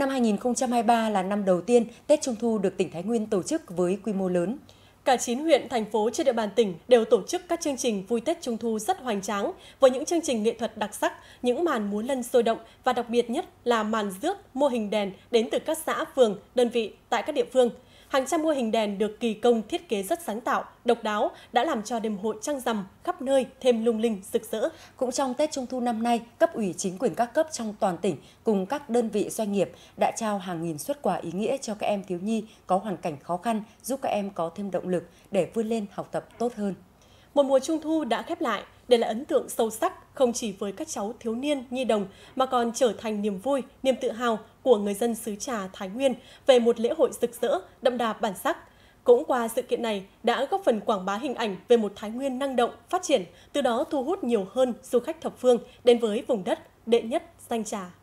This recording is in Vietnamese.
Năm 2023 là năm đầu tiên Tết Trung Thu được tỉnh Thái Nguyên tổ chức với quy mô lớn. Cả 9 huyện, thành phố trên địa bàn tỉnh đều tổ chức các chương trình vui Tết Trung Thu rất hoành tráng với những chương trình nghệ thuật đặc sắc, những màn múa lân sôi động và đặc biệt nhất là màn rước mô hình đèn đến từ các xã, phường, đơn vị tại các địa phương – Hàng trăm mô hình đèn được kỳ công thiết kế rất sáng tạo, độc đáo đã làm cho đêm hội trăng rằm khắp nơi thêm lung linh, rực rỡ. Cũng trong Tết Trung thu năm nay, cấp ủy chính quyền các cấp trong toàn tỉnh cùng các đơn vị doanh nghiệp đã trao hàng nghìn suất quà ý nghĩa cho các em thiếu nhi có hoàn cảnh khó khăn, giúp các em có thêm động lực để vươn lên học tập tốt hơn. Một mùa Trung thu đã khép lại, đây là ấn tượng sâu sắc không chỉ với các cháu thiếu niên, nhi đồng mà còn trở thành niềm vui, niềm tự hào của người dân xứ Trà Thái Nguyên về một lễ hội rực rỡ, đậm đà bản sắc. Cũng qua sự kiện này đã góp phần quảng bá hình ảnh về một Thái Nguyên năng động, phát triển, từ đó thu hút nhiều hơn du khách thập phương đến với vùng đất đệ nhất danh trà.